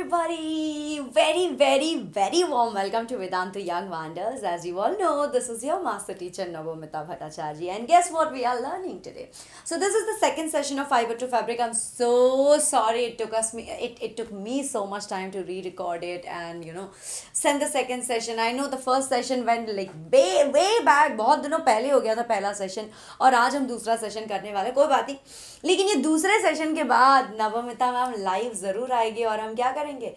everybody! Very, very, very warm welcome to Vedanta Young Wonders. As you all know, this is your master teacher Navamita Bhattacharya. And guess what we are learning today? So this is the second session of Fiber to Fabric. I'm so sorry it took us me it, it took me so much time to re-record it and you know send the second session. I know the first session went like way way back. बहुत दिनों पहले हो गया था पहला session. और आज हम दूसरा सेशन करने वाले कोई लेकिन ये दूसरे सेशन के बाद नवमिता मैम लाइव ज़रूर आएगी और हम क्या करेंगे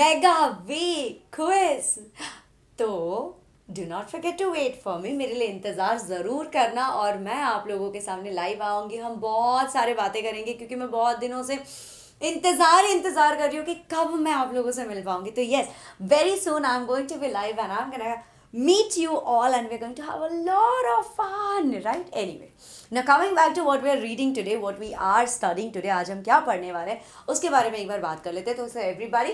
मेगा वी क्विज तो do not forget to wait for me मेरे लिए इंतज़ार ज़रूर करना और मैं आप लोगों के सामने लाइव आऊंगी हम बहुत सारे बातें करेंगे क्योंकि मैं बहुत दिनों से इंतज़ार इंतज़ार कर रही हूँ कि कब मैं आप लोगों से मिल पाऊंगी तो yes very soon I am going to be live and I am you all and we going to have a a of fun right anyway ना coming back to what we are reading today what we are studying today आज हम क्या पढ़ने वाले हैं उसके बारे में एक बार बात कर लेते हैं तो sir everybody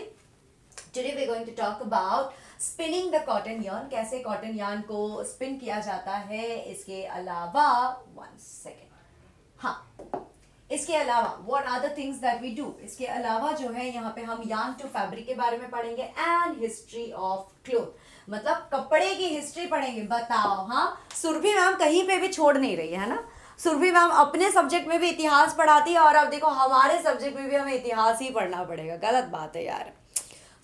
today we going to talk about spinning the cotton yarn कैसे कॉटन यान को स्पिन किया जाता है इसके अलावा वन सेकेंड हाँ इसके अलावा what are the things that we do इसके अलावा जो है यहाँ पे हम यान टू फैब्रिक के बारे में पढ़ेंगे एंड हिस्ट्री ऑफ क्लोथ मतलब कपड़े की हिस्ट्री पढ़ेंगे बताओ हाँ सुरभि मैम कहीं पे भी छोड़ नहीं रही है ना सुरभि मैम अपने सब्जेक्ट में भी इतिहास पढ़ाती है और अब देखो हमारे सब्जेक्ट में भी हमें इतिहास ही पढ़ना पड़ेगा गलत बात है यार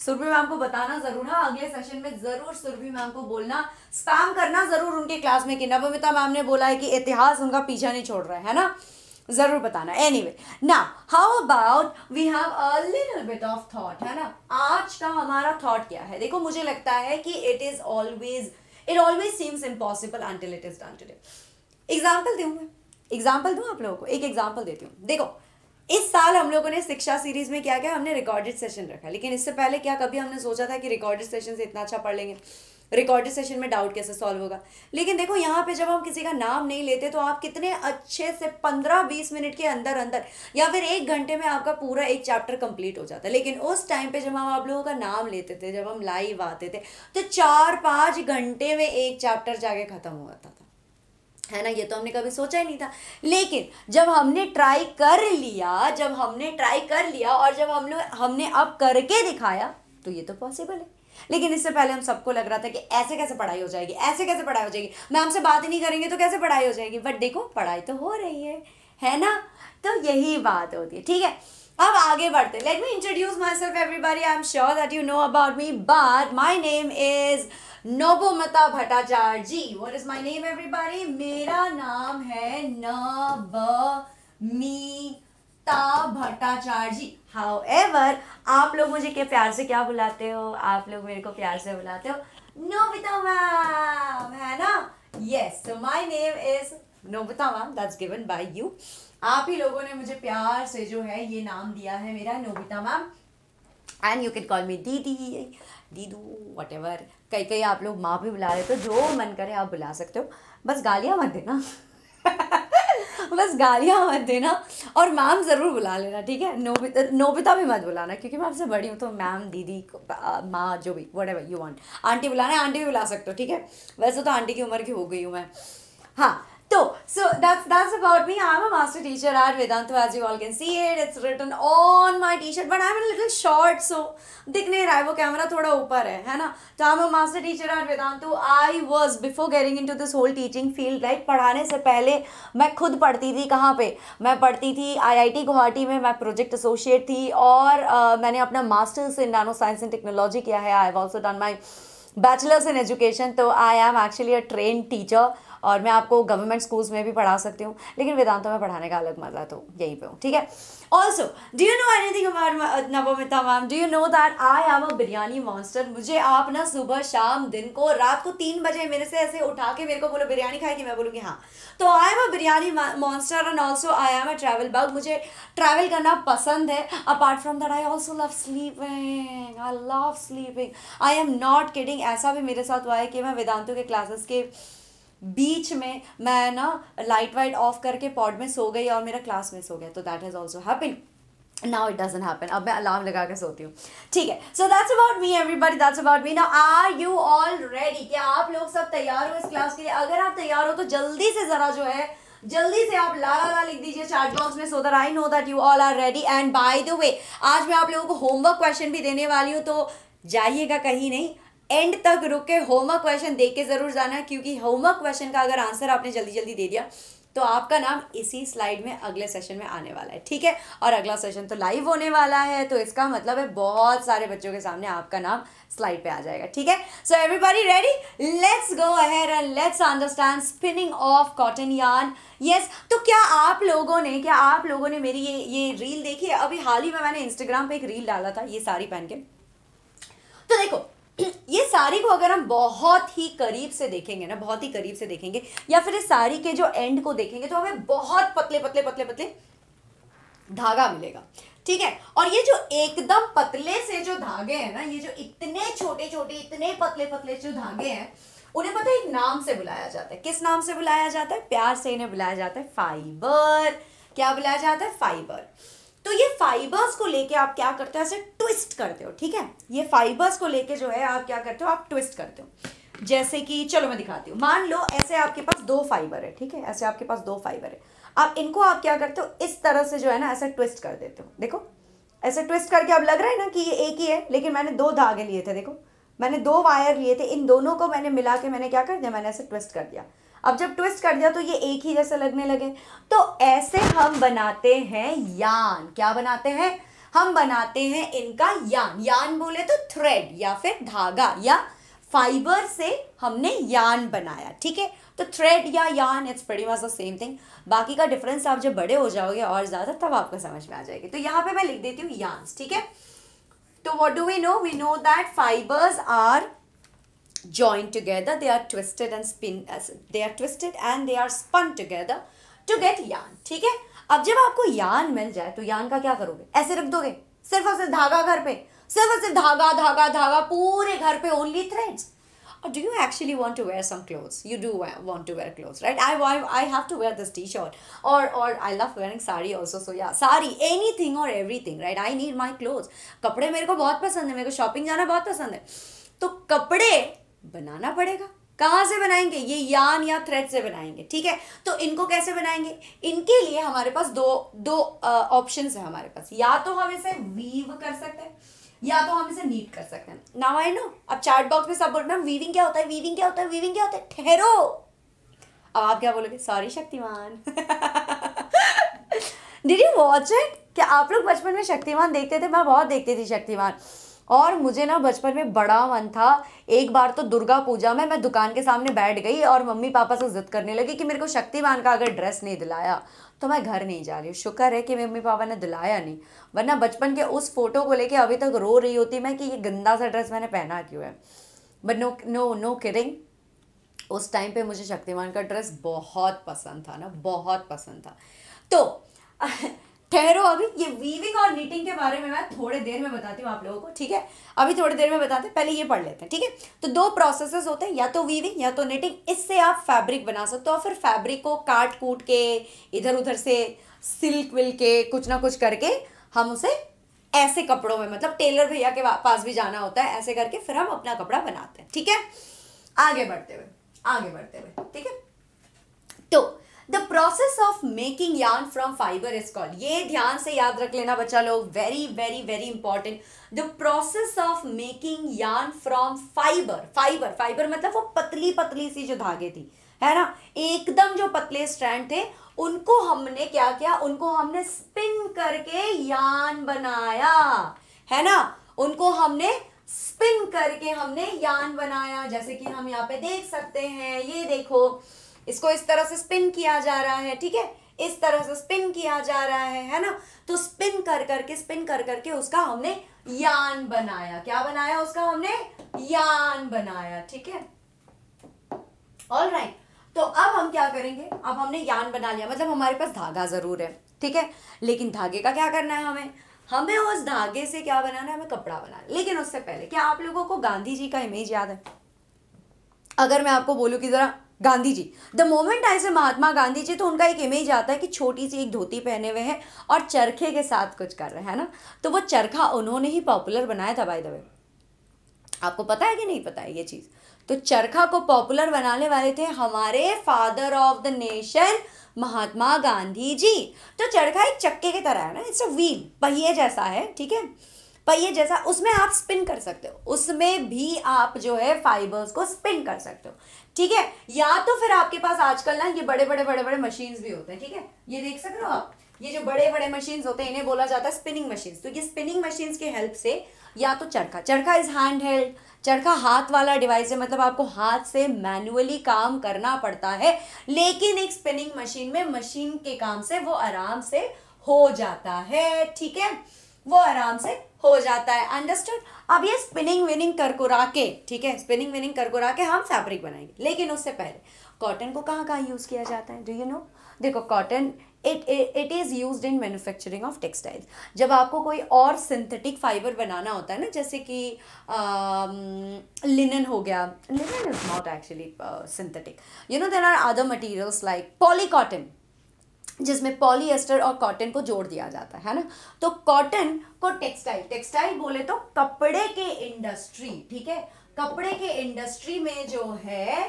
सुरभि मैम को बताना जरूर ना हाँ, अगले सेशन में जरूर सुरभि मैम को बोलना स्पैम करना जरूर उनके क्लास में कि नवमिता मैम ने बोला है कि इतिहास उनका पीछा नहीं छोड़ रहा है, ना जरूर बताना एनी वे ना how about we have a little bit of thought है ना आज का हमारा थॉट क्या है देखो मुझे लगता है कि it is always it always seems impossible until it is done example दूंगा मैं एग्जाम्पल दूँ आप लोगों को एक एग्जाम्पल देती हूँ देखो इस साल हम लोगों ने शिक्षा सीरीज में क्या क्या हमने रिकॉर्डेड सेशन रखा लेकिन इससे पहले क्या कभी हमने सोचा था कि रिकॉर्डेड सेशन से इतना अच्छा पढ़ लेंगे रिकॉर्डेड सेशन में डाउट कैसे सॉल्व होगा लेकिन देखो यहाँ पे जब हम किसी का नाम नहीं लेते तो आप कितने अच्छे से पंद्रह बीस मिनट के अंदर अंदर या फिर एक घंटे में आपका पूरा एक चैप्टर कंप्लीट हो जाता है लेकिन उस टाइम पे जब हम आप लोगों का नाम लेते थे जब हम लाइव आते थे तो चार पाँच घंटे में एक चैप्टर जाके ख़त्म हुआ था है ना ये तो हमने कभी सोचा ही नहीं था लेकिन जब हमने ट्राई कर लिया जब हमने ट्राई कर लिया और जब हम लोग हमने अब करके दिखाया तो ये तो पॉसिबल है लेकिन इससे पहले हम सबको लग रहा था कि ऐसे कैसे पढ़ाई हो जाएगी ऐसे कैसे पढ़ाई हो जाएगी मैं हमसे बात ही नहीं करेंगे तो कैसे पढ़ाई हो जाएगी बट देखो पढ़ाई तो हो रही है है ना तो यही बात होती है ठीक है अब आगे बढ़ते let me introduce myself everybody I am sure that you know about me but my name is Nabamita Bhattacharya ji what is my name everybody मेरा नाम है न नबमीता भट्टाचार्य जी हाउ एवर आप लोग मुझे के प्यार से क्या बुलाते हो आप लोग मेरे को प्यार से बुलाते हो नोबिता मैम है ना yes my name is Nobita ma'am that's given by you आप ही लोगों ने मुझे प्यार से जो है ये नाम दिया है मेरा Nobita ma'am and you can call me दीदी दीदू वट एवर कई कई आप लोग माँ भी बुला रहे तो जो मन करे आप बुला सकते हो बस गालियाँ मत देना बस गालियाँ मत देना और मैम ज़रूर बुला लेना ठीक है नोबिता नोबिता भी मत बुलाना क्योंकि मैं आपसे बड़ी हूँ तो मैम दीदी माँ जो भी whatever you want aunty बुलाना आंटी भी बुला सकते हो ठीक है वैसे तो आंटी की उम्र की हो गई हूँ मैं हाँ So, तो, so that's that's about me. I'm a master teacher at Vedantu, as you all can see it. It's written on my t-shirt, but I'm a little short, so दिख नहीं रहा है वो कैमरा थोड़ा ऊपर है है ना तो I am master teacher at Vedantu I was before getting into this whole teaching field like पढ़ाने से पहले मैं खुद पढ़ती थी कहाँ पे मैं पढ़ती थी आई आई टी गुवाहाटी में मैं प्रोजेक्ट एसोसिएट थी और uh, मैंने अपना masters in nano science and technology किया है I have also done my bachelors in education तो I am actually a train teacher और मैं आपको गवर्नमेंट स्कूल्स में भी पढ़ा सकती हूँ लेकिन वेदांतों में पढ़ाने का अलग मजा तो यहीं पे हूँ ठीक है also do you know anything Nabamita ma'am do you know that I am a biryani monster मुझे आप ना सुबह शाम दिन को रात को तीन बजे मेरे से ऐसे उठा के मेरे को बोलो बिरयानी खाएगी मैं बोलूँगी हाँ तो I am a biryani monster and also I am a travel bug मुझे ट्रैवल करना पसंद है apart from that I also love sleeping I love sleeping I am not kidding ऐसा भी मेरे साथ हुआ है कि मैं वेदांतों के क्लासेस के बीच में मैं ना लाइट वाइट ऑफ करके पॉड में सो गई और मेरा क्लास मिस हो गया तो that has also happen now it doesn't happen अब मैं अलार्म लगा कर सोती हूँ ठीक है so that's about me everybody that's about me ना आर यू ऑल रेडी क्या आप लोग सब तैयार हो इस क्लास के लिए अगर आप तैयार हो तो जल्दी से ज़रा जो है जल्दी से आप ला ला लिख दीजिए चार्ट बॉक्स में so that I know that you all are ready and by the way आज मैं आप लोगों को होमवर्क क्वेश्चन भी देने वाली हूँ तो जाइएगा कहीं नहीं एंड तक रुक के होमवर्क क्वेश्चन देख के ज़रूर जाना क्योंकि होमवर्क क्वेश्चन का अगर आंसर आपने जल्दी जल्दी दे दिया तो आपका नाम इसी स्लाइड में अगले सेशन में आने वाला है ठीक है और अगला सेशन तो लाइव होने वाला है तो इसका मतलब है बहुत सारे बच्चों के सामने आपका नाम स्लाइड पे आ जाएगा ठीक है so everybody ready let's go ahead and let's understand spinning of cotton yarn yes तो क्या आप लोगों ने क्या आप लोगों ने मेरी ये ये रील देखी है अभी हाल ही में मैंने इंस्टाग्राम पर एक रील डाला था ये सारी पहन के तो देखो ये साड़ी को अगर हम बहुत ही करीब से देखेंगे ना बहुत ही करीब से देखेंगे या फिर इस साड़ी के जो एंड को देखेंगे तो हमें बहुत पतले पतले पतले पतले धागा मिलेगा ठीक है और ये जो एकदम पतले से जो धागे हैं ना ये जो इतने छोटे छोटे इतने पतले पतले जो धागे हैं उन्हें पता है एक नाम से बुलाया जाता है किस नाम से बुलाया जाता है प्यार से इन्हें बुलाया जाता है फाइबर क्या बुलाया जाता है फाइबर तो ये फाइबर्स को लेके आप क्या करते हो ऐसे ट्विस्ट करते हो ठीक है ये फाइबर्स को लेके जो है आप क्या करते हो आप ट्विस्ट करते हो जैसे कि चलो मैं दिखाती हूँ मान लो ऐसे आपके पास दो फाइबर है ठीक है ऐसे आपके पास दो फाइबर है आप इनको आप क्या करते हो इस तरह से जो है ना ऐसे ट्विस्ट कर देते हो देखो ऐसे ट्विस्ट करके अब लग रहा है ना कि ये एक ही है लेकिन मैंने दो धागे लिए थे देखो मैंने दो वायर लिए थे इन दोनों को मैंने मिला के मैंने क्या कर दिया मैंने ऐसे ट्विस्ट कर दिया अब जब ट्विस्ट कर दिया तो ये एक ही जैसे लगने लगे तो ऐसे हम बनाते हैं यान क्या बनाते हैं हम बनाते हैं इनका यान यान बोले तो थ्रेड या फिर धागा या फाइबर से हमने यान बनाया ठीक है तो थ्रेड या yarn it's very much the same thing बाकी का डिफरेंस आप जब बड़े हो जाओगे और ज़्यादा तब आपको समझ में आ जाएगी तो यहां पे मैं लिख देती हूँ यान ठीक है तो what do we know we know that fibres are joined together. They are twisted and spin. as They are twisted and they are spun together to get yarn. ठीक है अब जब आपको yarn मिल जाए तो yarn का क्या करोगे ऐसे रख दोगे सिर्फ और सिर्फ धागा घर पे सिर्फ और सिर्फ धागा धागा धागा पूरे घर पे only threads or do you actually want to wear some clothes you do want to wear clothes right i i, I have to wear this t-shirt or or i love wearing sari also so yeah sari anything or everything right i need my clothes kapde mere ko bahut pasand hai mere ko shopping jana bahut pasand hai तो कपड़े बनाना पड़ेगा कहाँ से बनाएंगे ये यान या thread से बनाएंगे ठीक है तो इनको कैसे बनाएंगे इनके लिए हमारे पास दो दो ऑप्शन है हमारे पास या तो हम इसे वीव कर सकते हैं या तो हम इसे नीट कर सकते हैं नाउ आई नो अब चार्ट बॉक्स में सब बोल रहे वीविंग क्या होता है वीविंग क्या होता है वीविंग क्या होता है ठहरो अब आप क्या बोलोगे sorry Shaktiman did you watch it क्या आप लोग बचपन में शक्तिमान देखते थे मैं बहुत देखती थी शक्तिमान और मुझे ना बचपन में बड़ा मन था एक बार तो दुर्गा पूजा में मैं दुकान के सामने बैठ गई और मम्मी पापा से जिद करने लगी कि मेरे को शक्तिमान का अगर ड्रेस नहीं दिलाया तो मैं घर नहीं जा रही हूँ शुक्र है कि मम्मी पापा ने दिलाया नहीं वरना बचपन के उस फोटो को लेके अभी तक रो रही होती मैं कि ये गंदा सा ड्रेस मैंने पहना क्यों है बट नो नो नो किरिंग उस टाइम पे मुझे शक्तिमान का ड्रेस बहुत पसंद था ना बहुत पसंद था तो ठहरो अभी ये वीविंग और नीटिंग के बारे में मैं थोड़े देर में बताती हूँ आप लोगों को ठीक है अभी थोड़ी देर में बताते हैं पहले ये पढ़ लेते हैं ठीक है तो दो प्रोसेसेस होते हैं या तो वीविंग या तो नीटिंग इससे आप फैब्रिक बना सकते हो फिर फैब्रिक को काट कूट के इधर उधर से सिल्क विल के कुछ ना कुछ करके हम उसे ऐसे कपड़ों में मतलब टेलर भैया के पास भी जाना होता है ऐसे करके फिर हम अपना कपड़ा बनाते हैं ठीक है आगे बढ़ते हुए आगे बढ़ते हुए ठीक है process of making yarn from fibre is called ये ध्यान से याद रख लेना बच्चा लोग very very very important the process of making yarn from fibre fibre fibre मतलब वो पतली पतली सी जो धागे थी है ना एकदम जो पतले स्ट्रैंड थे उनको हमने क्या किया उनको हमने स्पिन करके यान बनाया है ना उनको हमने स्पिन करके हमने यान बनाया जैसे कि हम यहाँ पे देख सकते हैं ये देखो इसको इस तरह से स्पिन किया जा रहा है ठीक है इस तरह से स्पिन किया जा रहा है है ना तो स्पिन कर करके स्पिन कर करके उसका हमने यान बनाया क्या बनाया उसका हमने यान बनाया ठीक है ऑल राइट right. तो अब हम क्या करेंगे अब हमने यान बना लिया मतलब हमारे पास धागा ज़रूर है ठीक है लेकिन धागे का क्या करना है हमें हमें उस धागे से क्या बनाना है हमें कपड़ा बनाना है लेकिन उससे पहले क्या आप लोगों को गांधी जी का इमेज याद है अगर मैं आपको बोलूँ कि ज़रा Gandhi ji the moment I से महात्मा गांधी जी तो उनका एक इमेज आता है कि छोटी सी एक धोती पहने हुए हैं और चरखे के साथ कुछ कर रहे हैं ना तो वो चरखा उन्होंने ही पॉपुलर बनाया था बाय द वे आपको पता है कि नहीं पता है ये चीज़ तो चरखा को पॉपुलर बनाने वाले थे हमारे father of the nation Mahatma Gandhi ji तो चरखा एक चक्के की तरह है ना इट्स अ व्हील पहिए जैसा है ठीक है ये जैसा उसमें आप स्पिन कर सकते हो उसमें भी आप जो है फाइबर्स को स्पिन कर सकते हो ठीक है या तो फिर आपके पास आजकल ना ये बड़े बड़े बड़े बड़े मशीन भी होते हैं ठीक है ये देख सकते हो आप ये जो बड़े बड़े मशीन होते हैं इन्हें बोला जाता है स्पिनिंग मशीन तो ये स्पिनिंग मशीन के हेल्प से या तो चरखा चरखा इज हैंड हेल्ड चरखा हाथ वाला डिवाइस है मतलब आपको हाथ से मैनुअली काम करना पड़ता है लेकिन एक स्पिनिंग मशीन में मशीन के काम से वो आराम से हो जाता है ठीक है वो आराम से हो जाता है अंडरस्टूड अब ये स्पिनिंग विनिंग करकुरा के ठीक है स्पिनिंग विनिंग करकुरा के हम फैब्रिक बनाएंगे लेकिन उससे पहले कॉटन को कहाँ कहाँ यूज़ किया जाता है डू यू नो देखो cotton it it is use in manufacturing of textile जब आपको कोई और सिंथेटिक फाइबर बनाना होता है ना जैसे कि लिनन हो गया linen is not actually synthetic you know there are other materials like poly cotton जिसमें पॉलीएस्टर और कॉटन को जोड़ दिया जाता है ना तो कॉटन को टेक्सटाइल टेक्सटाइल बोले तो कपड़े के इंडस्ट्री ठीक है कपड़े के इंडस्ट्री में जो है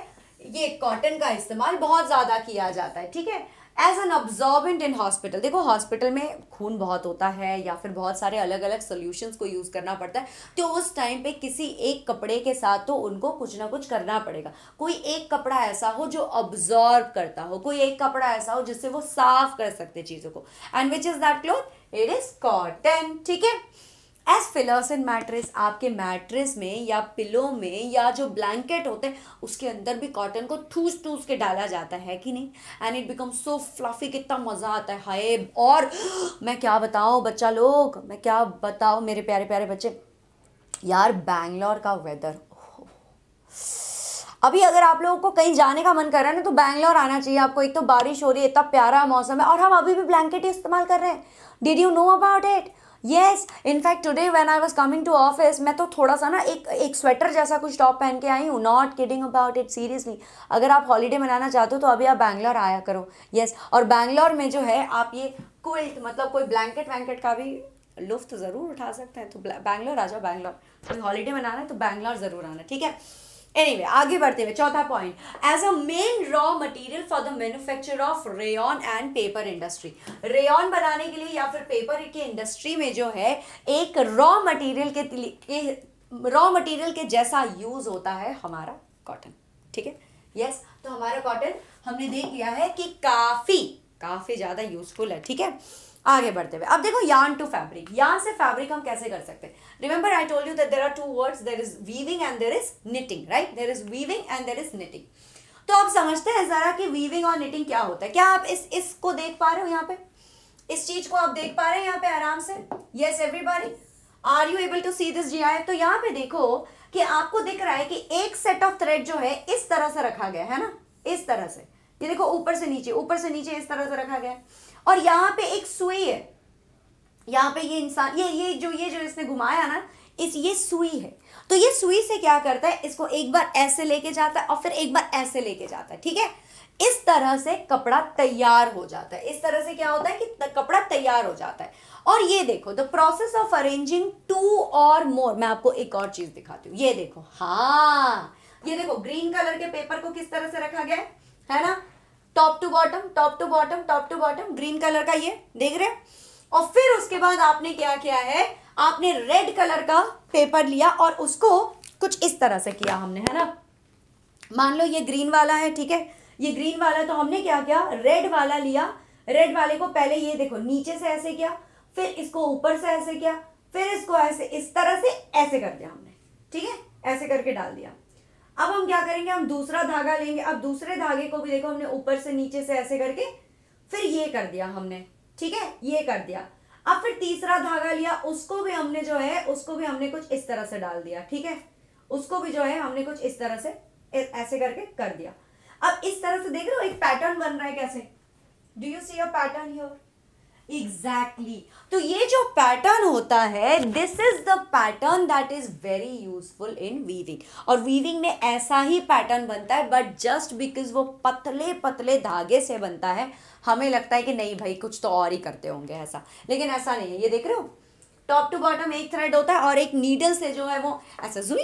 ये कॉटन का इस्तेमाल बहुत ज़्यादा किया जाता है ठीक है as an absorbent in hospital देखो हॉस्पिटल में खून बहुत होता है या फिर बहुत सारे अलग अलग सोल्यूशंस को यूज़ करना पड़ता है तो उस टाइम पे किसी एक कपड़े के साथ तो उनको कुछ ना कुछ करना पड़ेगा कोई एक कपड़ा ऐसा हो जो ऑब्जॉर्ब करता हो कोई एक कपड़ा ऐसा हो जिससे वो साफ कर सकते चीज़ों को and which is that cloth it is cotton ठीक है एज फिलर्स इन मैट्रेस आपके मैट्रेस में या पिलो में या जो ब्लैंकेट होते हैं उसके अंदर भी कॉटन को ठूस ठूस के डाला जाता है कि नहीं and it become so fluffy कितना मज़ा आता है हाय और मैं क्या बताऊँ बच्चा लोग मैं क्या बताऊँ मेरे प्यारे प्यारे बच्चे यार बैंगलोर का वेदर अभी अगर आप लोगों को कहीं जाने का मन कर रहा है ना तो बैंगलोर आना चाहिए आपको एक तो बारिश हो रही है इतना प्यारा मौसम है और हम अभी भी ब्लैंकेट ही इस्तेमाल कर रहे हैं did you know about it yes in fact today when I was coming to office मैं तो थोड़ा सा ना एक एक स्वेटर जैसा कुछ टॉप पहन के आई हूँ not kidding about it seriously अगर आप हॉलीडे मनाना चाहते हो तो अभी आप बैंगलोर आया करो येस yes, और बैंगलोर में जो है आप ये क्विल्ट मतलब कोई ब्लैंकेट वैंकेट का भी लुफ्त ज़रूर उठा सकते हैं तो बैंगलोर आ जाओ बैंगलोर कोई हॉलीडे मनाना है तो बैंगलोर ज़रूर आना ठीक है एनीवे anyway आगे बढ़ते हुए चौथा point as a main raw material for the manufacture of rayon and paper industry rayon बनाने के लिए या फिर पेपर की इंडस्ट्री में जो है एक रॉ मटेरियल के रॉ मटेरियल के जैसा यूज होता है हमारा कॉटन ठीक है यस तो हमारा कॉटन हमने देख लिया है कि काफ़ी काफ़ी ज़्यादा यूजफुल है ठीक है आगे बढ़ते हुए अब देखो यान टू फैब्रिक यान से फैब्रिक हम कैसे कर सकते हैं remember I told you that there are two words there is weaving and there is knitting right there is weaving and there is knitting तो आप समझते हैं ज़रा कि वीविंग और निटिंग क्या होता है क्या आप इस इसको देख पा रहे हो यहाँ पे इस चीज़ को आप देख पा रहे हैं यहाँ पे आराम से yes everybody are you able to see this जी आई तो यहाँ पे देखो कि आपको दिख रहा है कि एक सेट ऑफ थ्रेड जो है इस तरह से रखा गया है ना इस तरह से ये देखो ऊपर से नीचे ऊपर से नीचे इस तरह से रखा गया है और यहाँ पे एक सुई है यहाँ पे ये इंसान ये ये जो ये जो इसने घुमाया ना इस ये सुई है तो ये सुई से क्या करता है इसको एक बार ऐसे लेके जाता है और फिर एक बार ऐसे लेके जाता है ठीक है इस तरह से कपड़ा तैयार हो जाता है इस तरह से क्या होता है कि कपड़ा तैयार हो जाता है और ये देखो the process of arranging two or more मैं आपको एक और चीज दिखाती हूँ ये देखो हाँ ये देखो ग्रीन कलर के पेपर को किस तरह से रखा गया है है ना top to bottom top to bottom top to bottom green colour का ये देख रहे और फिर उसके बाद आपने क्या किया है आपने रेड कलर का पेपर लिया और उसको कुछ इस तरह से किया हमने है ना मान लो ये ग्रीन वाला है ठीक है ये ग्रीन वाला तो हमने क्या किया रेड वाला लिया रेड वाले को पहले ये देखो नीचे से ऐसे किया फिर इसको ऊपर से ऐसे किया फिर इसको ऐसे इस तरह से ऐसे कर दिया हमने ठीक है ऐसे करके डाल दिया अब हम क्या करेंगे हम दूसरा धागा लेंगे अब दूसरे धागे को भी देखो हमने ऊपर से नीचे से ऐसे करके फिर ये कर दिया हमने ठीक है ये कर दिया अब फिर तीसरा धागा लिया उसको भी हमने जो है उसको भी हमने कुछ इस तरह से डाल दिया ठीक है उसको भी जो है हमने कुछ इस तरह से ऐसे करके कर दिया अब इस तरह से देख रहे हो एक पैटर्न बन रहा है कैसे do you see a pattern here exactly exactly. तो ये जो पैटर्न होता है this is the pattern that is very useful in weaving और वीविंग में ऐसा ही पैटर्न बनता है बट जस्ट बिकॉज वो पतले पतले धागे से बनता है हमें लगता है कि नहीं भाई कुछ तो और ही करते होंगे ऐसा लेकिन ऐसा नहीं है ये देख रहे हो टॉप टू बॉटम एक थ्रेड होता है और एक नीडल से जो है वो ऐसा जुई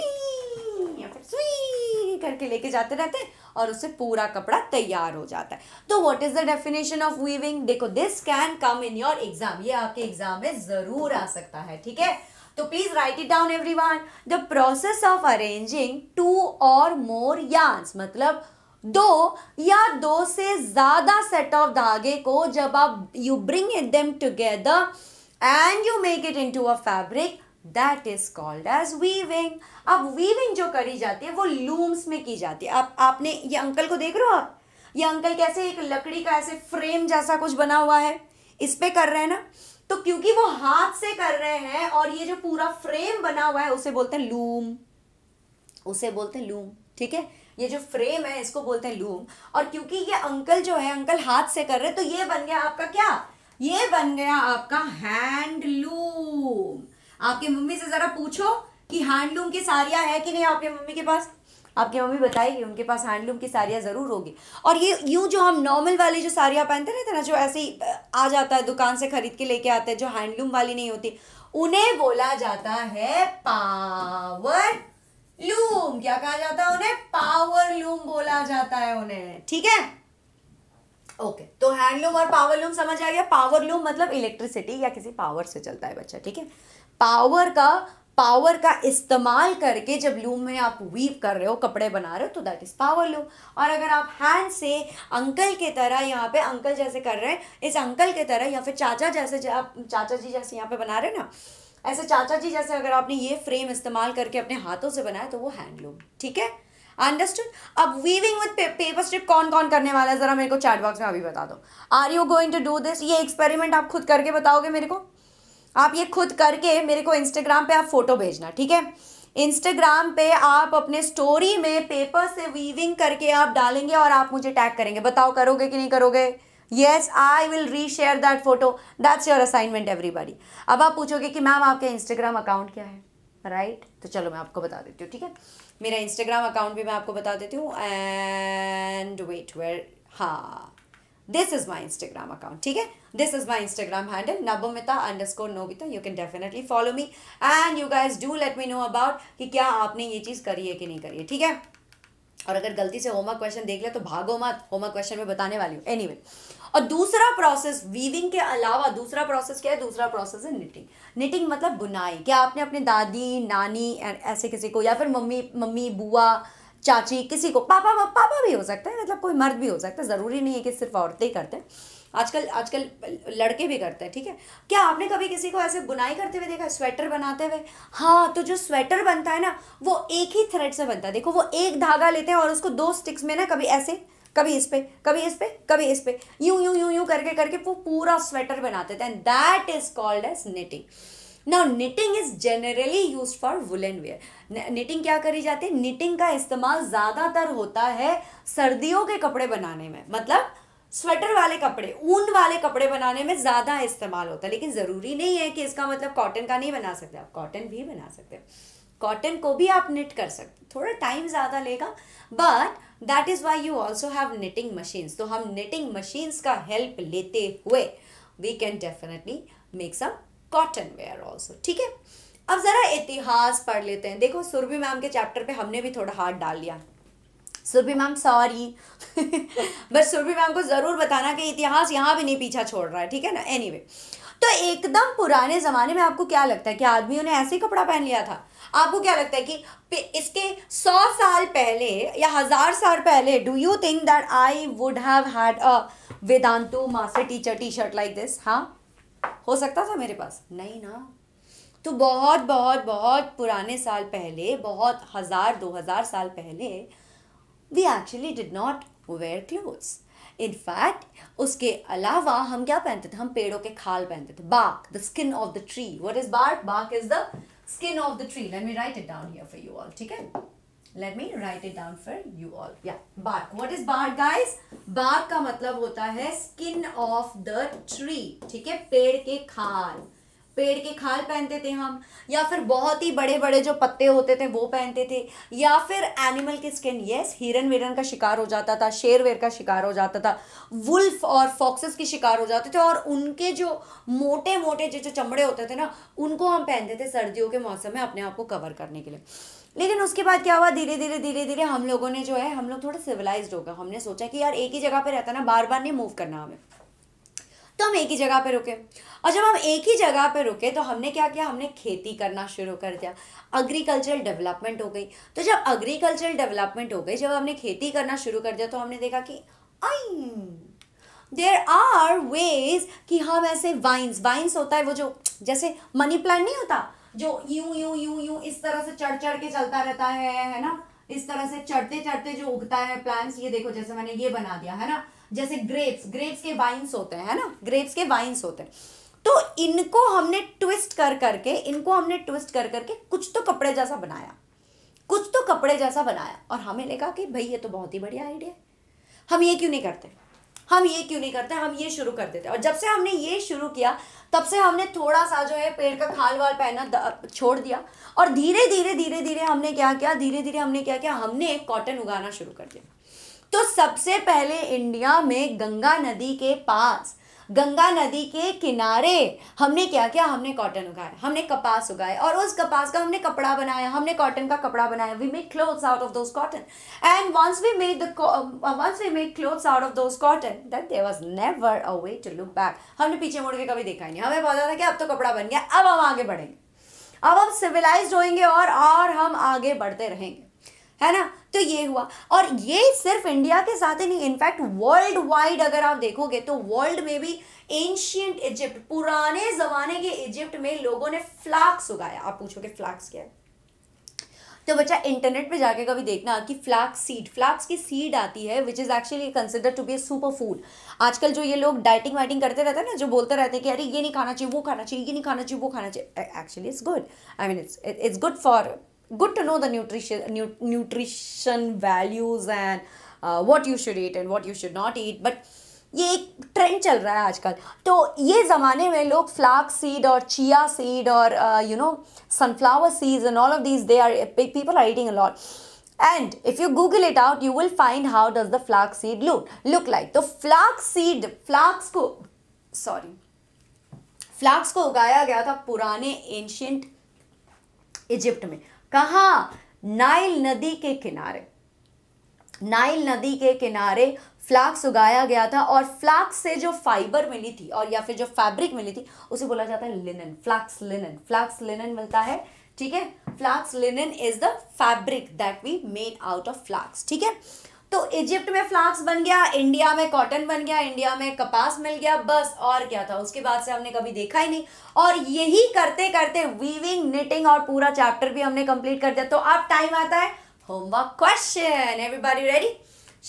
या फिर जुई ही करके लेके जाते रहते हैं और उससे पूरा कपड़ा तैयार हो जाता है तो what is the definition of weaving देखो this can come in your exam ये आपके एग्जाम में जरूर आ सकता है ठीक है तो please write it down everyone the process of arranging two or more years मतलब दो या दो से ज्यादा सेट ऑफ धागे को जब आप you bring it them together and you make it into a fabric that is called as weaving अब वीविंग जो करी जाती है वो लूम्स में की जाती है आप आपने ये अंकल को देख रहे हो आप ये अंकल कैसे एक लकड़ी का ऐसे फ्रेम जैसा कुछ बना हुआ है इस पे कर रहे हैं ना तो क्योंकि वो हाथ से कर रहे हैं और ये जो पूरा फ्रेम बना हुआ है उसे बोलते हैं लूम उसे बोलते हैं लूम ठीक है ये जो फ्रेम है इसको बोलते हैं लूम और क्योंकि ये अंकल जो है अंकल हाथ से कर रहे हैं तो ये बन गया आपका क्या ये बन गया आपका हैंड लूम आपकी मम्मी से ज़रा पूछो कि हैंडलूम की साड़ियाँ है कि नहीं आपके मम्मी के पास आपकी मम्मी बताएगी उनके पास हैंडलूम की साड़ियाँ ज़रूर होगी और ये यूँ जो हम नॉर्मल वाली जो साड़ियाँ पहनते रहते ना जो ऐसे ही आ जाता है दुकान से खरीद के लेके आते हैं जो हैंडलूम वाली नहीं होती उन्हें बोला जाता है पावर लूम क्या कहा जाता है उन्हें पावर लूम बोला जाता है उन्हें ठीक है ओके तो हैंडलूम और पावर लूम समझ आ गया पावर लूम मतलब इलेक्ट्रिसिटी या किसी पावर से चलता है बच्चा ठीक है पावर का पावर का इस्तेमाल करके जब लूम में आप वीव कर रहे हो कपड़े बना रहे हो तो दैट इज़ पावर लूम और अगर आप हैंड से अंकल के तरह यहाँ पे अंकल जैसे कर रहे हैं इस अंकल के तरह या फिर चाचा जैसे आप चाचा जी जैसे यहाँ पे बना रहे हैं ना ऐसे चाचा जी जैसे अगर आपने ये फ्रेम इस्तेमाल करके अपने हाथों से बनाया तो वो हैंड लूम ठीक है अंडरस्टूड अब वीविंग विद पेपर स्ट्रिप कौन कौन करने वाला है ज़रा मेरे को चैट बॉक्स में अभी बता दो are you going to do this ये एक्सपेरिमेंट आप खुद करके बताओगे मेरे को आप ये खुद करके मेरे को इंस्टाग्राम पे आप फ़ोटो भेजना ठीक है इंस्टाग्राम पे आप अपने स्टोरी में पेपर से वीविंग करके आप डालेंगे और आप मुझे टैग करेंगे बताओ करोगे कि नहीं करोगे yes I will reshare that photo that's your assignment everybody अब आप पूछोगे कि मैम आपके इंस्टाग्राम अकाउंट क्या है राइट right? तो चलो मैं आपको बता देती हूँ ठीक है मेरा इंस्टाग्राम अकाउंट भी मैं आपको बता देती हूँ एंड वेट वेर हाँ this is my Instagram account ठीक है this is my Instagram handle Nabomita underscore Nobita you can definitely follow me and you guys do let me know about कि क्या आपने ये चीज़ करी है कि नहीं करी है ठीक है और अगर गलती से होमवर्क क्वेश्चन देख ले तो भागो मत होमवर्क क्वेश्चन में बताने वाली हूँ एनी anyway, और दूसरा प्रोसेस वीविंग के अलावा दूसरा प्रोसेस क्या है दूसरा प्रोसेस है निटिंग निटिंग मतलब बुनाई क्या आपने अपने दादी नानी ऐसे किसी को या फिर मम्मी मम्मी बुआ चाची किसी को पापा पापा भी हो सकता है मतलब कोई मर्द भी हो सकता है ज़रूरी नहीं है कि सिर्फ औरतें ही करते हैं आजकल आजकल लड़के भी करते हैं ठीक है क्या आपने कभी किसी को ऐसे बुनाई करते हुए देखा स्वेटर बनाते हुए हाँ तो जो स्वेटर बनता है ना वो एक ही थ्रेड से बनता है देखो वो एक धागा लेते हैं और उसको दो स्टिक्स में ना कभी ऐसे कभी इस पे कभी इस पे कभी इस पे यूं यूं यूं यूं करके करके वो पूरा स्वेटर बनाते थे and that is called as knitting now knitting is generally use for woollen wear knitting क्या करी जाती है निटिंग का इस्तेमाल ज़्यादातर होता है सर्दियों के कपड़े बनाने में मतलब स्वेटर वाले कपड़े ऊन वाले कपड़े बनाने में ज़्यादा इस्तेमाल होता है लेकिन ज़रूरी नहीं है कि इसका मतलब कॉटन का नहीं बना सकते आप कॉटन भी बना सकते कॉटन को भी आप निट कर सकते थोड़ा टाइम ज़्यादा लेगा but that is why you also have knitting machines तो हम निटिंग मशीन्स का हेल्प लेते हुए we can definitely make some cotton wear also ठीक है अब ज़रा इतिहास पढ़ लेते हैं देखो सुरभि मैम के चैप्टर पे हमने भी थोड़ा हाथ डाल लिया सुरभि मैम सॉरी बस सुरभि मैम को ज़रूर बताना कि इतिहास यहाँ भी नहीं पीछा छोड़ रहा है ठीक है ना एनी anyway, तो एकदम पुराने ज़माने में आपको क्या लगता है कि आदमियों ने ऐसे कपड़ा पहन लिया था आपको क्या लगता है कि इसके सौ साल पहले या हज़ार साल पहले do you think that I would have had a Vedantu master teacher T shirt like this हाँ हो सकता था मेरे पास नहीं ना तो बहुत बहुत बहुत पुराने साल पहले बहुत हज़ार दो हज़ार साल पहले we actually did not wear clothes in fact उसके अलावा हम क्या पहनते थे हम पेड़ों के खाल पहनते थे bark the skin of the tree what is bark bark is the skin of the tree let me write it down here for you all ठीक है let me write it down for you all या bark what is bark guys bark का मतलब होता है skin of the tree ठीक है पेड़ के खाल पेड़ के खाल पहनते थे हम या फिर बहुत ही बड़े बड़े जो पत्ते होते थे वो पहनते थे या फिर एनिमल की स्किन यस हिरन विरन का शिकार हो जाता था शेर वेर का शिकार हो जाता था वुल्फ और फॉक्सेस की शिकार हो जाते थे और उनके जो मोटे मोटे जो जो चमड़े होते थे ना उनको हम पहनते थे सर्दियों के मौसम में अपने आप को कवर करने के लिए लेकिन उसके बाद क्या हुआ धीरे धीरे धीरे धीरे हम लोगों ने जो है हम लोग थोड़ा सिविलाइज हो गए हमने सोचा कि यार एक ही जगह पे रहता ना बार बार नहीं मूव करना हमें तो हम एक ही जगह पे रुके और जब हम एक ही जगह पे रुके तो हमने क्या किया हमने खेती करना शुरू कर दिया अग्रीकल्चरल डेवलपमेंट हो गई तो जब अग्रीकल्चरल डेवलपमेंट हो गई जब हमने खेती करना शुरू कर दिया तो हमने देखा कि आई देर आर वेज कि हम ऐसे वाइन्स वाइन्स होता है वो जो जैसे मनी प्लांट नहीं होता जो यूं यूं यूं यूं इस तरह से चढ़ चढ़ के चलता रहता है है ना इस तरह से चढ़ते चढ़ते जो उगता है प्लांट्स ये देखो जैसे मैंने ये बना दिया है ना जैसे ग्रेप्स ग्रेप्स के वाइन्स होते हैं है ना ग्रेप्स के वाइन्स होते हैं तो इनको हमने ट्विस्ट कर करके इनको हमने ट्विस्ट कर करके कुछ तो कपड़े जैसा बनाया कुछ तो कपड़े जैसा बनाया और हमें लगा कि भाई ये तो बहुत ही बढ़िया आइडिया है हम ये क्यों नहीं करते हम ये क्यों नहीं करते हम ये शुरू कर देते और जब से हमने ये शुरू किया तब से हमने थोड़ा सा जो है पेड़ का खाल वाल पहना छोड़ दिया और धीरे धीरे धीरे धीरे हमने क्या किया धीरे धीरे हमने क्या किया हमने एक कॉटन उगाना शुरू कर दिया तो सबसे पहले इंडिया में गंगा नदी के पास गंगा नदी के किनारे हमने क्या किया हमने कॉटन उगाया हमने कपास उगाया और उस कपास का हमने कपड़ा बनाया हमने कॉटन का कपड़ा बनाया we made clothes out of those cotton and once we made once we made clothes out of those cotton that there was never a way to look back हमने पीछे मुड़ के कभी देखा नहीं हमें पता था कि अब तो कपड़ा बन गया अब हम आगे बढ़ेंगे अब हम सिविलाइज होएंगे और और हम आगे बढ़ते रहेंगे है ना तो ये हुआ और ये सिर्फ इंडिया के साथ ही नहीं इनफैक्ट वर्ल्ड वाइड अगर आप देखोगे तो वर्ल्ड में भी एंशियंट इजिप्ट पुराने ज़माने के इजिप्ट में लोगों ने फ्लैक्स उगाया आप पूछोगे फ्लैक्स क्या है तो बच्चा इंटरनेट पे जाके कभी देखना कि फ्लैक्स सीड फ्लैक्स की सीड आती है which is actually consider to be super food आजकल जो ये लोग डाइटिंग वाइटिंग करते रहते हैं ना जो बोलते रहते हैं कि अरे ये नहीं खाना चाहिए वो खाना चाहिए ये नहीं खाना चाहिए वो खाना चाहिए actually it's good I mean it's it's good for good to know the nutrition nu- nutrition values and uh, what you should eat and what you should not eat but ये एक ट्रेंड चल रहा है आजकल तो ये ज़माने में लोग फ्लाक सीड और चिया सीड और you know sunflower seeds and all of these they are people are eating a lot and if you google it out you will find how does the flax seed look look like The flax seed flax को sorry flax को उगाया गया था पुराने ancient Egypt में कहा Nile नदी के किनारे नाइल नदी के किनारे फ्लैक्स उगाया गया था और फ्लैक्स से जो फाइबर मिली थी और या फिर जो फैब्रिक मिली थी उसे बोला जाता है linen flax linen flax linen मिलता है ठीक है flax linen is the fabric that we made out of flax ठीक है तो इजिप्ट में फ्लाक्स बन गया इंडिया में कॉटन बन गया इंडिया में कपास मिल गया बस और क्या था उसके बाद से हमने कभी देखा ही नहीं और यही करते करते वीविंग निटिंग और पूरा चैप्टर भी हमने कंप्लीट कर दिया तो अब टाइम आता है homework question everybody ready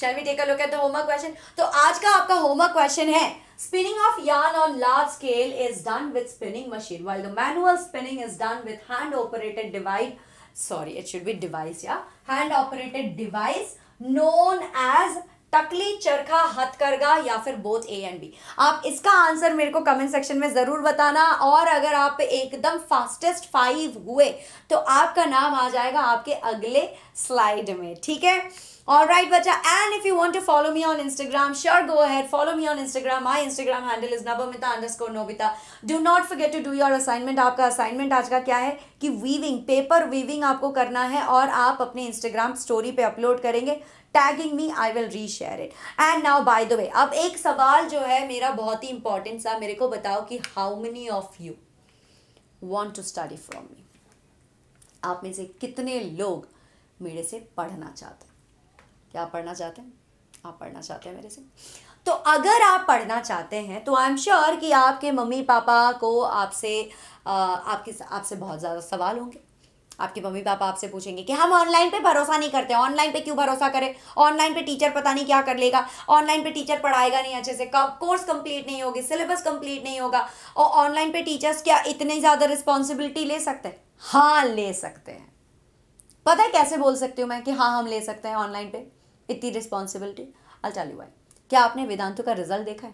shall we take a look at the homework question तो आज का आपका होमवर्क क्वेश्चन है spinning of yarn on large scale is done with spinning machine while the manual spinning is done with hand operated device sorry it should be device या hand operated device known as टकली चरखा हथकरघा या फिर both A and B आप इसका answer मेरे को कमेंट सेक्शन में ज़रूर बताना और अगर आप एकदम फास्टेस्ट फाइव हुए तो आपका नाम आ जाएगा आपके अगले स्लाइड में ठीक है All right, bacha and if you want to follow me on Instagram sure go ahead follow me on Instagram my Instagram handle is nabamita underscore nobita do not forget to do your assignment आपका assignment आज का क्या है कि weaving paper weaving आपको करना है और आप अपने Instagram story पे upload करेंगे tagging me I will reshare it and now by the way अब एक सवाल जो है मेरा बहुत ही इंपॉर्टेंट सा मेरे को बताओ कि how many of you want to study from me आप में से कितने लोग मेरे से पढ़ना चाहते हैं क्या आप पढ़ना चाहते हैं आप पढ़ना चाहते हैं मेरे से तो अगर आप पढ़ना चाहते हैं तो आई एम श्योर कि आपके मम्मी पापा को आपसे आपके आपसे बहुत ज़्यादा सवाल होंगे आपके मम्मी पापा आपसे पूछेंगे कि हम ऑनलाइन पे भरोसा नहीं करते ऑनलाइन पे क्यों भरोसा करें ऑनलाइन पे टीचर पता नहीं क्या कर लेगा ऑनलाइन पे टीचर पढ़ाएगा नहीं अच्छे से कोर्स कंप्लीट नहीं होगी सिलेबस कंप्लीट नहीं होगा और ऑनलाइन पे टीचर्स क्या इतने ज़्यादा रिस्पॉन्सिबिलिटी ले सकते हैं हाँ ले सकते हैं पता है कैसे बोल सकती हूँ मैं कि हाँ हम ले सकते हैं ऑनलाइन पे इतनी रिस्पॉन्सिबिलिटी अल चाली वाई क्या आपने वेदांतु का रिजल्ट देखा है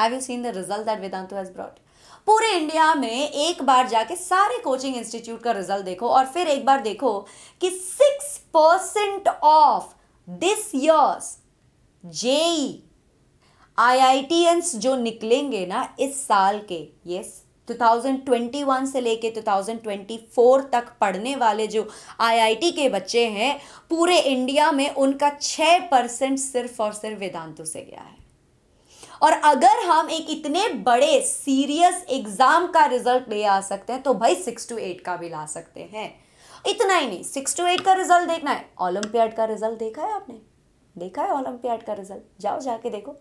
have you seen the result that Vedantu has brought पूरे इंडिया में एक बार जाके सारे कोचिंग इंस्टीट्यूट का रिजल्ट देखो और फिर एक बार देखो कि six percent of this years JEE एंस जो निकलेंगे ना इस साल के यस 2021 से लेके 2024 तक पढ़ने वाले जो आईआईटी के बच्चे हैं पूरे इंडिया में उनका 6 परसेंट सिर्फ और सिर्फ वेदांतों से गया है और अगर हम एक इतने बड़े सीरियस एग्जाम का रिजल्ट ले आ सकते हैं तो भाई सिक्स टू एट का भी ला सकते हैं इतना ही नहीं सिक्स टू एट का रिजल्ट देखना है ओलंपियाड का रिजल्ट देखा है आपने देखा है ओलंपियाड का रिजल्ट जाओ जाके देखो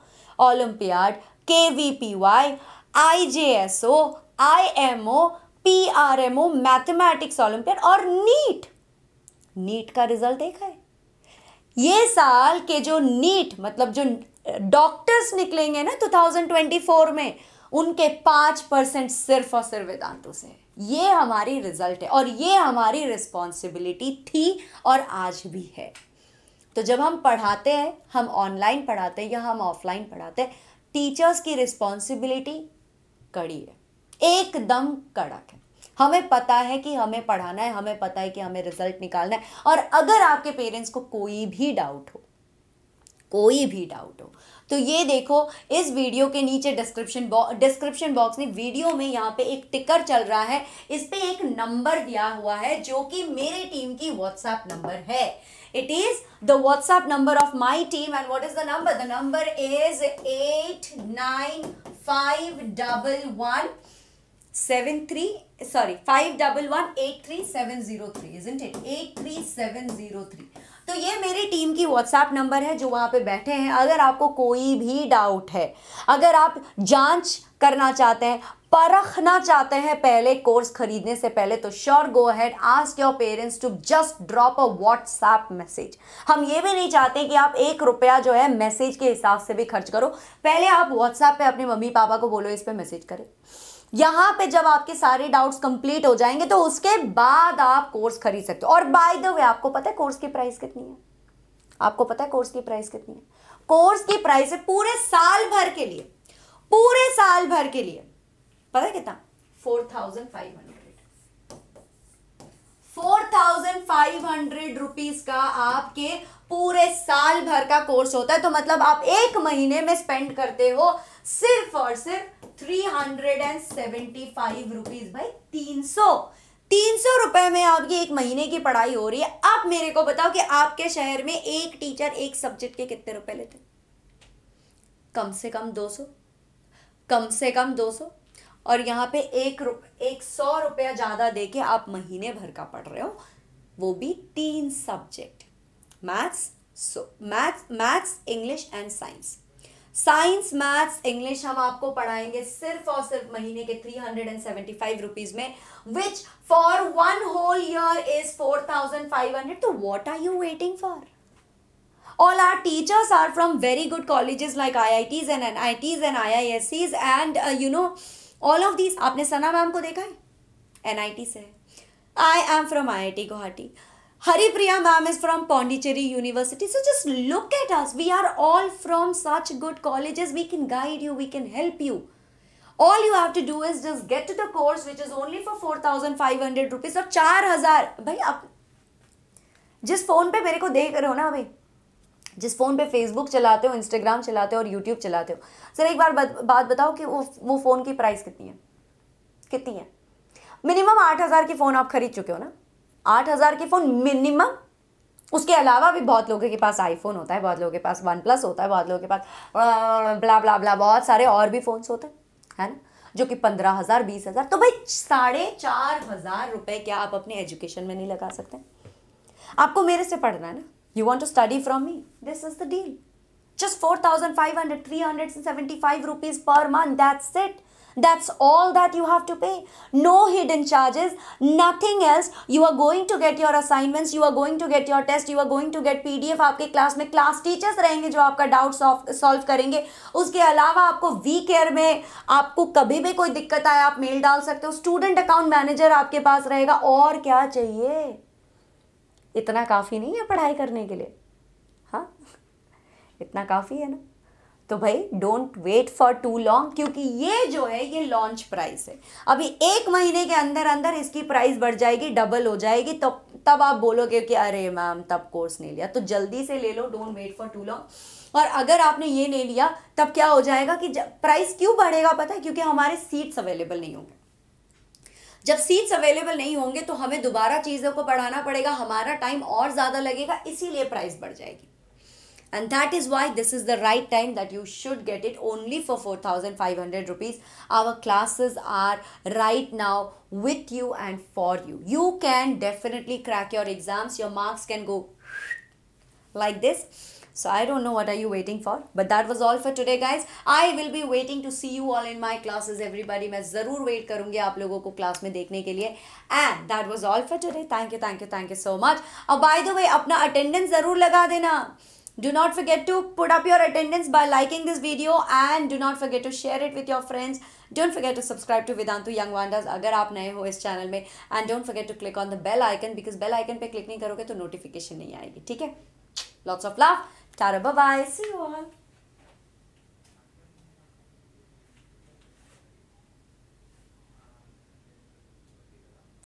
ओलंपियाड के V P Y I J S O I M O P R M O mathematics olympiad और नीट नीट का रिजल्ट देखा है ये साल के जो नीट मतलब जो डॉक्टर्स निकलेंगे ना 2024 में उनके पाँच परसेंट सिर्फ और सिर्फ वेदांतों से ये हमारी रिजल्ट है और ये हमारी रिस्पॉन्सिबिलिटी थी और आज भी है तो जब हम पढ़ाते हैं हम ऑनलाइन पढ़ाते हैं या हम ऑफलाइन पढ़ाते हैं टीचर्स की रिस्पॉन्सिबिलिटी कड़ी है एकदम कड़क है हमें पता है कि हमें पढ़ाना है हमें पता है कि हमें रिजल्ट निकालना है और अगर आपके पेरेंट्स को कोई भी डाउट हो कोई भी डाउट हो तो ये देखो इस वीडियो के नीचे डिस्क्रिप्शन बॉक्स डिस्क्रिप्शन बॉक्स में वीडियो में यहाँ पे एक टिकर चल रहा है इस पर एक नंबर दिया हुआ है जो कि मेरे टीम की व्हाट्सएप नंबर है it is the WhatsApp number of my team and what is the number the number is eight nine five double one seven three sorry five double one eight three seven zero three isn't it eight three seven zero three तो ये मेरी team की WhatsApp number है जो वहाँ पे बैठे हैं अगर आपको कोई भी डाउट है अगर आप जांच करना चाहते हैं परखना चाहते हैं पहले कोर्स खरीदने से पहले तो sure go ahead ask your parents to just drop a WhatsApp message हम ये भी नहीं चाहते कि आप एक रुपया जो है मैसेज के हिसाब से भी खर्च करो पहले आप व्हाट्सएप पे अपने मम्मी पापा को बोलो इस पर मैसेज करें यहां पे जब आपके सारे डाउट्स कंप्लीट हो जाएंगे तो उसके बाद आप कोर्स खरीद सकते हो और बाय द वे आपको पता है कोर्स की प्राइस कितनी है आपको पता है कोर्स की प्राइस कितनी है कोर्स की प्राइस है पूरे साल भर के लिए पूरे साल भर के लिए पता है कितना four thousand five hundred four thousand five hundred rupees का आपके पूरे साल भर का कोर्स होता है तो मतलब आप एक महीने में स्पेंड करते हो सिर्फ और सिर्फ three hundred and seventy five rupees भाई तीन सौ तीन सौ रुपए में आपकी एक महीने की पढ़ाई हो रही है आप मेरे को बताओ कि आपके शहर में एक टीचर एक सब्जेक्ट के कितने रुपए लेते कम से कम दो सौ कम से कम दो सौ और यहाँ पे एक रुप एक सौ रुपया ज़्यादा दे के आप महीने भर का पढ़ रहे हो वो भी तीन subject maths maths maths English and science science maths English हम आपको पढ़ाएंगे सिर्फ और सिर्फ महीने के three hundred and seventy five rupees में which for one whole year is four thousand five hundred तो what are you waiting for all our teachers are from very good colleges like IITs and NITs and IISCs and uh, you know all of these आपने सना ma'am को देखा है NIT से I am from IIT Guwahati Haripriya ma'am is from Pondicherry University. So just look at us. We are all from such good colleges. We can guide you. We can help you. All you have to do is just get to the course which is only for 4,500 rupees or 4,000. भाई आप जिस phone pe mere ko dekh rahe ho na abhi. जिस phone पे Facebook चलाते हो Instagram चलाते हो और यूट्यूब चलाते हो सर एक बार बत, बात बताओ कि वो वो फ़ोन की प्राइस कितनी है कितनी है मिनिमम आठ हज़ार की फ़ोन आप खरीद चुके हो ना आठ हज़ार के फ़ोन मिनिमम उसके अलावा भी बहुत लोगों के पास आईफोन होता है बहुत लोगों के पास वन प्लस होता है बहुत लोगों के पास ब्ला ब्ला ब्ला बहुत सारे और भी फ़ोन्स होते हैं है ना जो कि पंद्रह हज़ार बीस हज़ार तो भाई साढ़े चार हज़ार रुपये क्या आप अपने एजुकेशन में नहीं लगा सकते आपको मेरे से पढ़ना है ना you want to study from me this is the deal just seventy five rupees per month that's it That's all that you have to pay. No hidden charges, nothing else. You are going to get your assignments, you are going to get your test, you are going to get PDF आपके class में class teachers रहेंगे जो आपका doubt solve करेंगे उसके अलावा आपको we care में आपको कभी भी कोई दिक्कत आए आप मेल डाल सकते हो स्टूडेंट अकाउंट मैनेजर आपके पास रहेगा और क्या चाहिए इतना काफ़ी नहीं है पढ़ाई करने के लिए हाँ इतना काफ़ी है ना तो भाई don't wait for too long क्योंकि ये जो है ये लॉन्च प्राइस है अभी एक महीने के अंदर अंदर इसकी प्राइस बढ़ जाएगी डबल हो जाएगी तो तब आप बोलोगे कि अरे मैम तब कोर्स नहीं लिया तो जल्दी से ले लो don't wait for too long और अगर आपने ये नहीं लिया तब क्या हो जाएगा कि प्राइस क्यों बढ़ेगा पता है क्योंकि हमारे सीट्स अवेलेबल नहीं होंगे जब सीट्स अवेलेबल नहीं होंगे तो हमें दोबारा चीज़ों को बढ़ाना पड़ेगा हमारा टाइम और ज़्यादा लगेगा इसीलिए प्राइस बढ़ जाएगी and that is why this is the right time that you should get it only for 4500 rupees our classes are right now with you and for you you can definitely crack your exams your marks can go like this so I don't know what are you waiting for. But that was all for today guys. I will be waiting to see you all in my classes everybody. मैं ज़रूर wait करूँगी आप लोगों को class में And that was all for today. Thank you, thank you, thank you so much. और by the way अपना attendance ज़रूर लगा देना. do not forget to put up your attendance by liking this video and do not forget to share it with your friends don't forget to subscribe to वेदांतु young wonders agar aap naye ho is channel mein and don't forget to click on the bell icon because bell icon pe click nahi karoge to notification nahi aayegi theek hai lots of love tara bye bye see you all